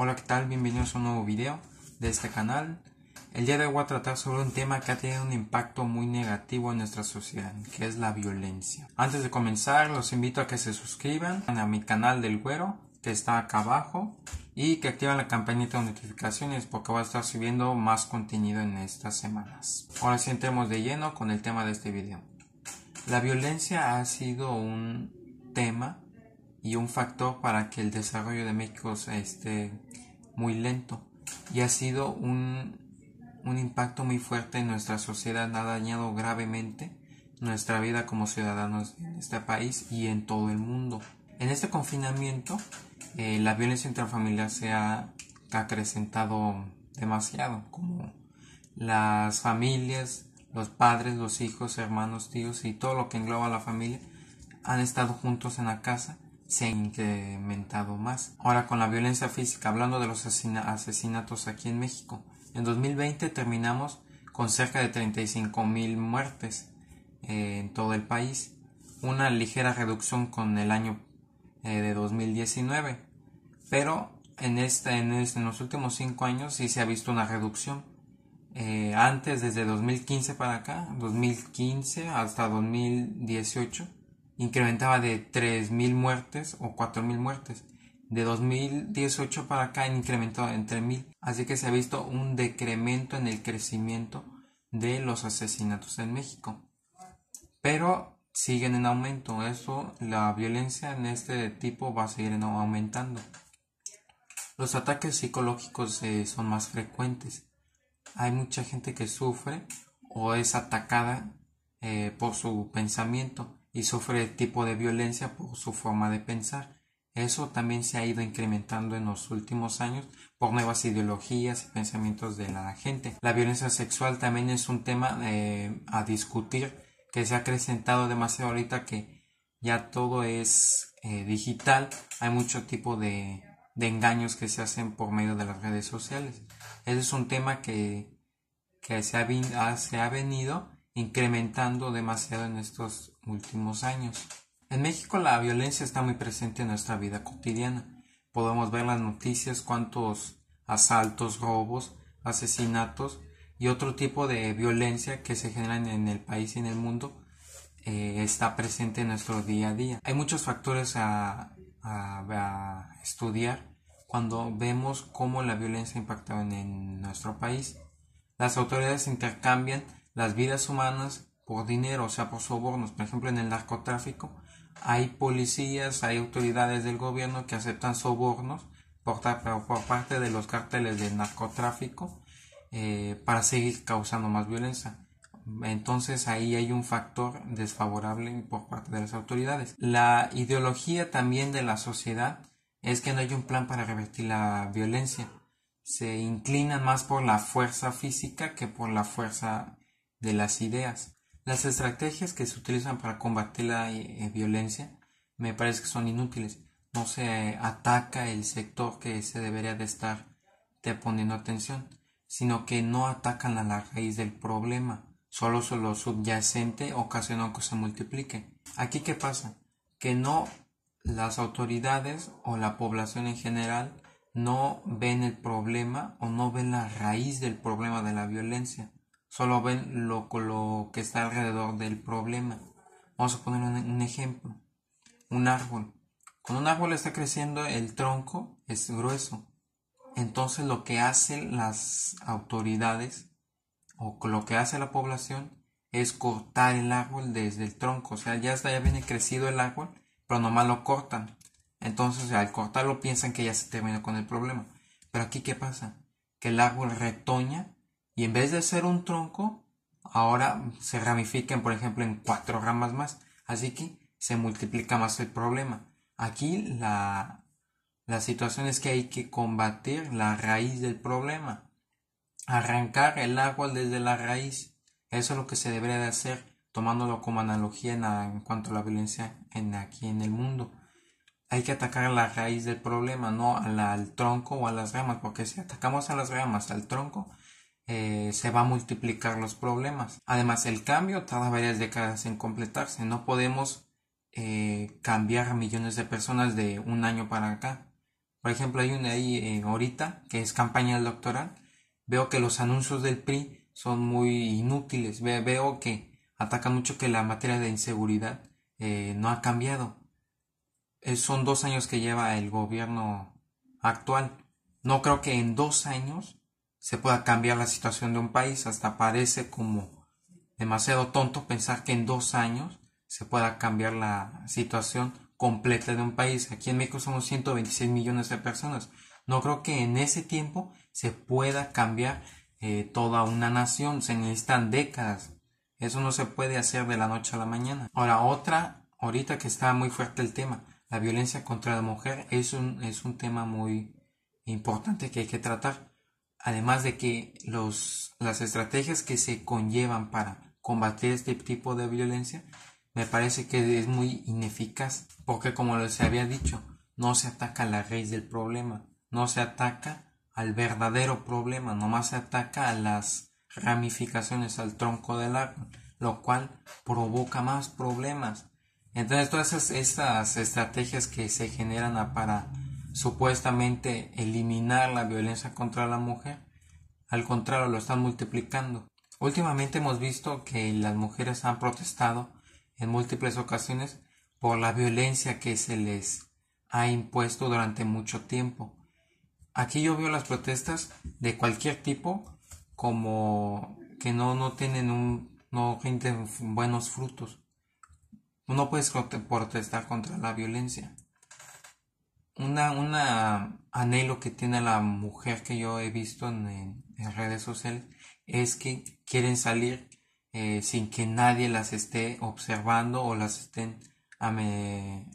Hola, ¿qué tal? Bienvenidos a un nuevo video de este canal. El día de hoy voy a tratar sobre un tema que ha tenido un impacto muy negativo en nuestra sociedad, que es la violencia. Antes de comenzar, los invito a que se suscriban a mi canal del Güero, que está acá abajo, y que activen la campanita de notificaciones porque voy a estar subiendo más contenido en estas semanas. Ahora sí entremos de lleno con el tema de este video. La violencia ha sido un tema y un factor para que el desarrollo de México esté muy lento y ha sido un, impacto muy fuerte en nuestra sociedad, ha dañado gravemente nuestra vida como ciudadanos en este país y en todo el mundo. En este confinamiento, eh, la violencia intrafamiliar se ha acrecentado demasiado, como las familias, los padres, los hijos, hermanos, tíos y todo lo que engloba la familia han estado juntos en la casa se ha incrementado más. Ahora con la violencia física, hablando de los asesinatos aquí en México, en 2020 terminamos con cerca de 35 mil muertes eh, en todo el país, una ligera reducción con el año eh, de 2019, pero en, en, en los últimos cinco años sí se ha visto una reducción. Eh, antes, desde 2015 para acá, 2015 hasta 2018, incrementaba de 3.000 muertes o 4.000 muertes. De 2018 para acá han incrementado entre 3.000, así que se ha visto un decremento en el crecimiento de los asesinatos en México. Pero siguen en aumento, eso, la violencia en este tipo va a seguir aumentando. Los ataques psicológicos eh, son más frecuentes. Hay mucha gente que sufre o es atacada eh, por su pensamiento y sufre tipo de violencia por su forma de pensar. Eso también se ha ido incrementando en los últimos años por nuevas ideologías y pensamientos de la gente. La violencia sexual también es un tema eh, a discutir que se ha acrecentado demasiado ahorita que ya todo es eh, digital. Hay mucho tipo de, de engaños que se hacen por medio de las redes sociales. Ese es un tema que, que se, ha, se ha venido incrementando demasiado en estos últimos años. En México la violencia está muy presente en nuestra vida cotidiana. Podemos ver las noticias cuántos asaltos, robos, asesinatos y otro tipo de violencia que se generan en el país y en el mundo eh, está presente en nuestro día a día. Hay muchos factores a, estudiar cuando vemos cómo la violencia ha impactado en nuestro país. Las autoridades intercambian las vidas humanas por dinero, o sea, por sobornos. Por ejemplo, en el narcotráfico hay policías, hay autoridades del gobierno que aceptan sobornos por, por parte de los cárteles del narcotráfico eh, para seguir causando más violencia. Entonces ahí hay un factor desfavorable por parte de las autoridades. La ideología también de la sociedad es que no hay un plan para revertir la violencia. Se inclinan más por la fuerza física que por la fuerza de las ideas. Las estrategias que se utilizan para combatir la eh, eh, violencia me parece que son inútiles. No se eh, ataca el sector que se debería de estar poniendo atención, sino que no atacan a la raíz del problema. Solo lo subyacente ocasionó que se multiplique. Aquí qué pasa? Que no las autoridades o la población en general no ven el problema o no ven la raíz del problema de la violencia solo ven lo, lo que está alrededor del problema. Vamos a poner un, ejemplo. Un árbol. Cuando un árbol está creciendo, el tronco es grueso. Entonces lo que hacen las autoridades o lo que hace la población es cortar el árbol desde el tronco. O sea, ya está, ya viene crecido el árbol, pero nomás lo cortan. Entonces al cortarlo piensan que ya se terminó con el problema. Pero aquí ¿qué pasa? Que el árbol retoña y en vez de ser un tronco, ahora se ramifican, por ejemplo, en cuatro ramas más. Así que se multiplica más el problema. Aquí la, situación es que hay que combatir la raíz del problema. Arrancar el agua desde la raíz. Eso es lo que se debería de hacer, tomándolo como analogía en, cuanto a la violencia en, aquí en el mundo. Hay que atacar la raíz del problema, no al tronco o a las ramas, porque si atacamos a las ramas, al tronco, eh, se va a multiplicar los problemas. Además, el cambio tarda varias décadas en completarse. No podemos eh, cambiar a millones de personas de un año para acá. Por ejemplo, hay una ahí eh, ahorita que es campaña doctoral. Veo que los anuncios del PRI son muy inútiles. veo que ataca mucho que la materia de inseguridad no ha cambiado. son dos años que lleva el gobierno actual. No creo que en dos años se pueda cambiar la situación de un país. Hasta parece como demasiado tonto pensar que en dos años se pueda cambiar la situación completa de un país. Aquí en México somos 126 millones de personas. No creo que en ese tiempo se pueda cambiar eh, toda una nación. Se necesitan décadas. Eso no se puede hacer de la noche a la mañana. Ahora, otra, ahorita que está muy fuerte el tema, la violencia contra la mujer es un, es un tema muy importante que hay que tratar. Además de que los, las estrategias que se conllevan para combatir este tipo de violencia me parece que es muy ineficaz, porque como les había dicho, no se ataca a la raíz del problema, no se ataca al verdadero problema, nomás se ataca a las ramificaciones, al tronco del árbol, lo cual provoca más problemas. Entonces todas esas, esas estrategias que se generan para supuestamente eliminar la violencia contra la mujer, al contrario, lo están multiplicando. Últimamente hemos visto que las mujeres han protestado en múltiples ocasiones por la violencia que se les ha impuesto durante mucho tiempo. Aquí yo veo las protestas de cualquier tipo como que no, no tienen un, no rinden buenos frutos. No puedes protestar contra la violencia una, una anhelo que tiene la mujer que yo he visto en, redes sociales es que quieren salir eh, sin que nadie las esté observando o las estén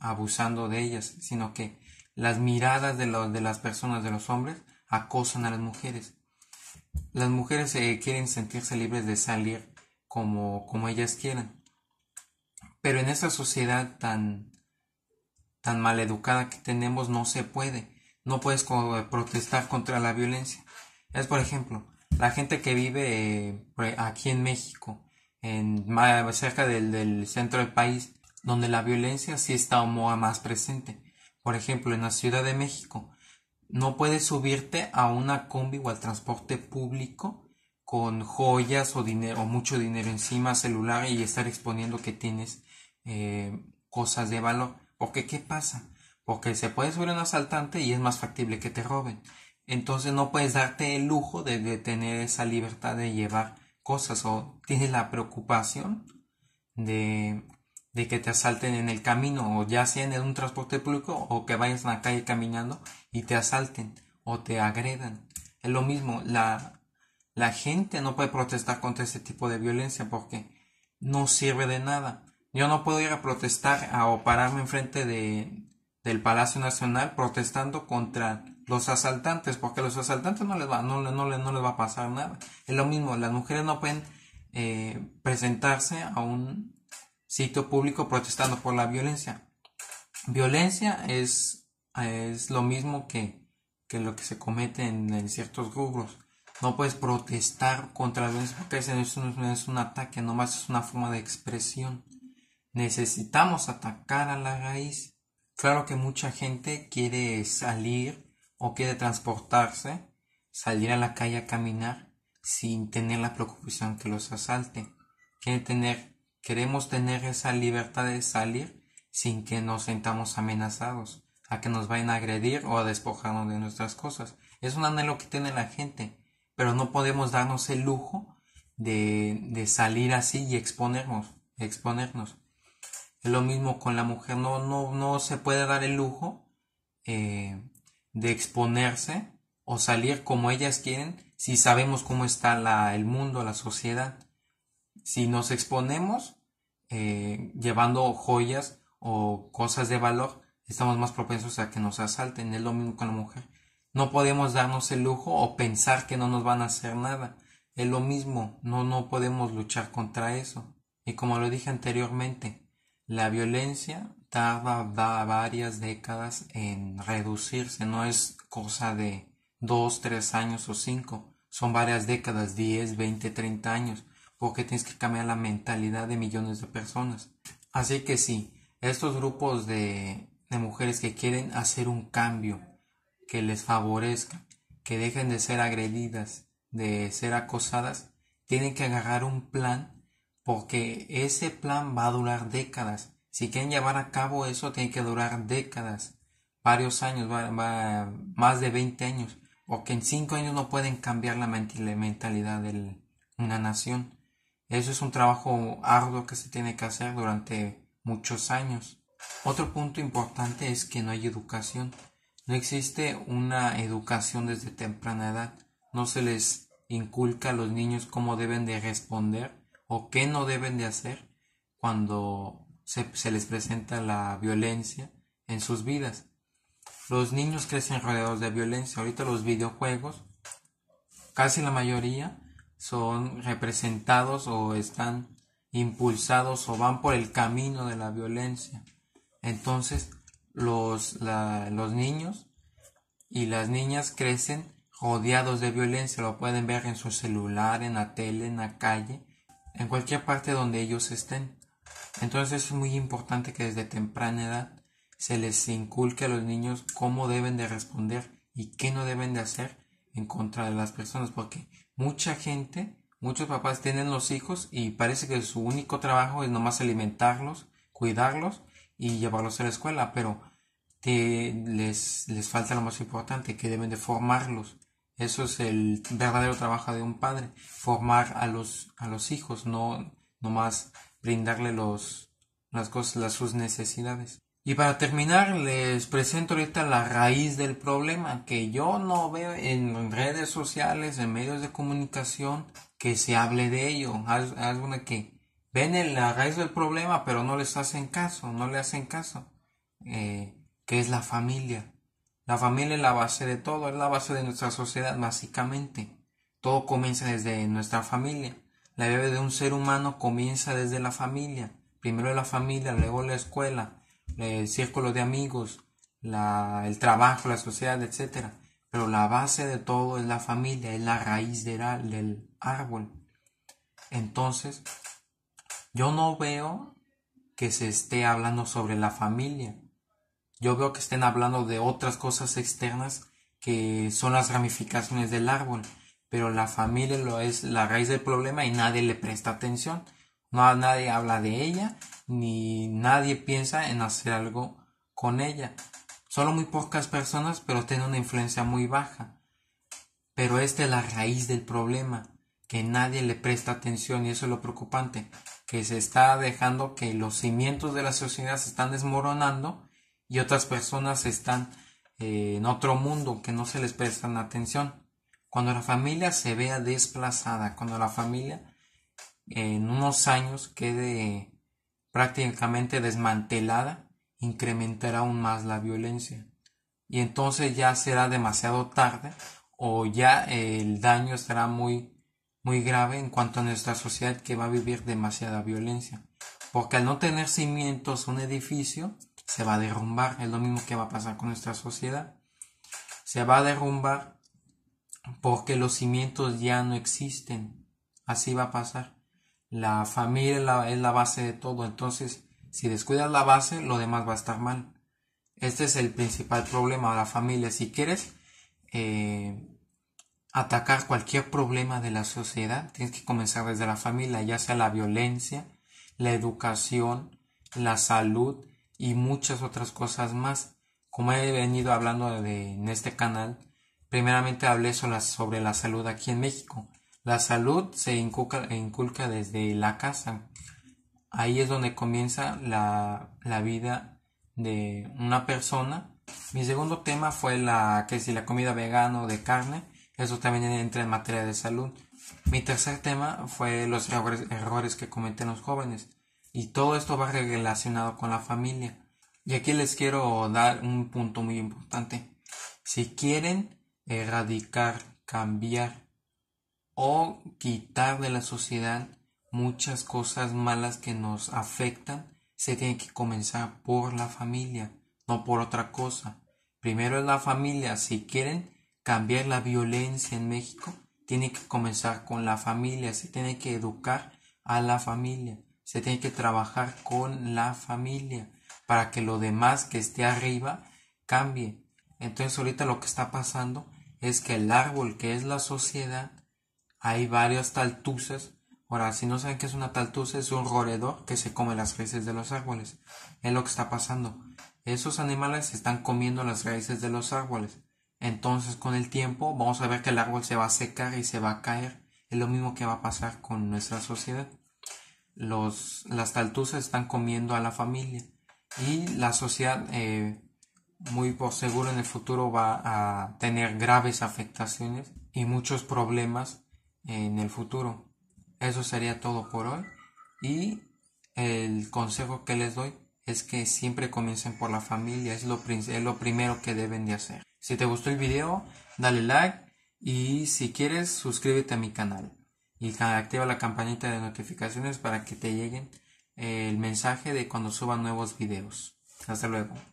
abusando de ellas, sino que las miradas de, de las personas, de los hombres, acosan a las mujeres. Las mujeres eh, quieren sentirse libres de salir como, como ellas quieran. Pero en esa sociedad tan, tan educada que tenemos no se puede. No puedes eh, protestar contra la violencia. Es, por ejemplo, la gente que vive eh, e, aquí en México, en, cerca del, centro del país, donde la violencia sí está más presente. Por ejemplo, en la Ciudad de México, no puedes subirte a una combi o al transporte público con joyas o dinero, o mucho dinero encima, celular y estar exponiendo que tienes eh, cosas de valor. Porque ¿qué pasa? Porque se puede subir un asaltante y es más factible que te roben. Entonces no puedes darte el lujo de, tener esa libertad de llevar cosas o tienes la preocupación de, de que te asalten en el camino o ya sea en un transporte público o que vayas a la calle caminando y te asalten o te agredan. Es lo mismo, la, la gente no puede protestar contra ese tipo de violencia porque no sirve de nada. Yo no puedo ir a protestar o pararme enfrente de, del Palacio Nacional protestando contra los asaltantes, porque a los asaltantes no les va, no, no, no les va a pasar nada. Es lo mismo, las mujeres no pueden eh, presentarse a un sitio público protestando por la violencia. Violencia es, es lo mismo que, lo que se comete en, ciertos grupos No puedes protestar contra la violencia porque eso no es un ataque, nomás es una forma de expresión. Necesitamos atacar a la raíz. Claro que mucha gente quiere salir o quiere transportarse, salir a la calle a caminar sin tener la preocupación que los asalte. tener, queremos tener esa libertad de salir sin que nos sentamos amenazados, a que nos vayan a agredir o a despojarnos de nuestras cosas. Es un anhelo que tiene la gente, pero no podemos darnos el lujo de, de salir así y exponernos, exponernos. Es Lo mismo con la mujer, no, no, no se puede dar el lujo eh, de exponerse o salir como ellas quieren si sabemos cómo está el mundo, la sociedad. Si nos exponemos eh, llevando joyas o cosas de valor, estamos más propensos a que nos asalten. Es lo mismo con la mujer. No podemos darnos el lujo o pensar que no nos van a hacer nada. Es lo mismo, no, no podemos luchar contra eso. Y como lo dije anteriormente, la violencia tarda varias décadas en reducirse, no es cosa de dos, tres años o cinco, son varias décadas, diez, veinte, treinta años, porque tienes que cambiar la mentalidad de millones de personas. Así que sí, estos grupos de, de mujeres que quieren hacer un cambio que les favorezca, que dejen de ser agredidas, de ser acosadas, tienen que agarrar un plan porque ese plan va a durar décadas. Si quieren llevar a cabo eso, tiene que durar décadas, varios años, va, más de 20 años, porque en 5 años no pueden cambiar la mentalidad de una nación. Eso es un trabajo arduo que se tiene que hacer durante muchos años. Otro punto importante es que no hay educación. No existe una educación desde temprana edad. No se les inculca a los niños cómo deben de responder o qué no deben de hacer cuando se, les presenta la violencia en sus vidas. Los niños crecen rodeados de violencia. Ahorita los videojuegos, casi la mayoría, son representados o están impulsados o van por el camino de la violencia. Entonces, los, los niños y las niñas crecen rodeados de violencia. Lo pueden ver en su celular, en la tele, en la calle en cualquier parte donde ellos estén. Entonces es muy importante que desde temprana edad se les inculque a los niños cómo deben de responder y qué no deben de hacer en contra de las personas, porque mucha gente, muchos papás tienen los hijos y parece que su único trabajo es nomás alimentarlos, cuidarlos y llevarlos a la escuela, pero te, les, les falta lo más importante, que deben de formarlos eso es el verdadero trabajo de un padre, formar a los, hijos, no más brindarle las cosas, las, sus necesidades. Y para terminar, les presento ahorita la raíz del problema que yo no veo en redes sociales, en medios de comunicación, que se hable de ello. Alguna que ven la raíz del problema, pero no les hacen caso, no le hacen caso, eh, que es la familia. La familia es la base de todo, es la base de nuestra sociedad básicamente. Todo comienza desde nuestra familia. La vida de un ser humano comienza desde la familia. Primero la familia, luego la escuela, el círculo de amigos, el trabajo, la sociedad, etc. Pero la base de todo es la familia, es la raíz del árbol. Entonces, yo no veo que se esté hablando sobre la familia yo veo que estén hablando de otras cosas externas que son las ramificaciones del árbol, pero la familia lo es la raíz del problema y nadie le presta atención, nadie habla de ella ni nadie piensa en hacer algo con ella. Solo muy pocas personas, pero tienen una influencia muy baja. Pero esta es la raíz del problema, que nadie le presta atención y eso es lo preocupante, que se está dejando que los cimientos de la sociedad se están desmoronando y otras personas están eh, en otro mundo que no se les prestan atención. Cuando la familia se vea desplazada, cuando la familia en unos años quede prácticamente desmantelada, incrementará aún más la violencia. Y entonces ya será demasiado tarde o ya el daño estará muy muy grave en cuanto a nuestra sociedad que va a vivir demasiada violencia. Porque al no tener cimientos un edificio, se va a derrumbar. Es lo mismo que va a pasar con nuestra sociedad. Se va a derrumbar porque los cimientos ya no existen. Así va a pasar. La familia es la, base de todo. Entonces, si descuidas la base, lo demás va a estar mal. Este es el principal problema de la familia. Si quieres eh, atacar cualquier problema de la sociedad, tienes que comenzar desde la familia, ya sea la violencia, la educación, la salud, y muchas otras cosas más. Como he venido hablando de, en este canal, primeramente hablé sobre la salud aquí en México. La salud se inculca, desde la casa. Ahí es donde comienza la, la vida de una persona. Mi segundo tema fue la que si la comida vegana o de carne, eso también entra en materia de salud. Mi tercer tema fue los errores que cometen los jóvenes. Y todo esto va relacionado con la familia. Y aquí les quiero dar un punto muy importante. Si quieren erradicar, cambiar o quitar de la sociedad muchas cosas malas que nos afectan, se tiene que comenzar por la familia, no por otra cosa. Primero es la familia. Si quieren cambiar la violencia en México, tiene que comenzar con la familia, se tiene que educar a la familia se tiene que trabajar con la familia para que lo demás que esté arriba cambie. Entonces ahorita lo que está pasando es que el árbol que es la sociedad, hay varias taltuzas. Ahora, si no saben qué es una taltuza, es un roedor que se come las raíces de los árboles. Es lo que está pasando. Esos animales están comiendo las raíces de los árboles. Entonces con el tiempo vamos a ver que el árbol se va a secar y se va a caer. Es lo mismo que va a pasar con nuestra sociedad los, las taltuzas están comiendo a la familia y la sociedad eh, muy por seguro en el futuro va a tener graves afectaciones y muchos problemas en el futuro. Eso sería todo por hoy y el consejo que les doy es que siempre comiencen por la familia, es lo, es lo primero que deben de hacer. Si te gustó el video, dale like y si quieres suscríbete a mi canal y activa la campanita de notificaciones para que te lleguen eh, el mensaje de cuando suba nuevos videos. Hasta luego.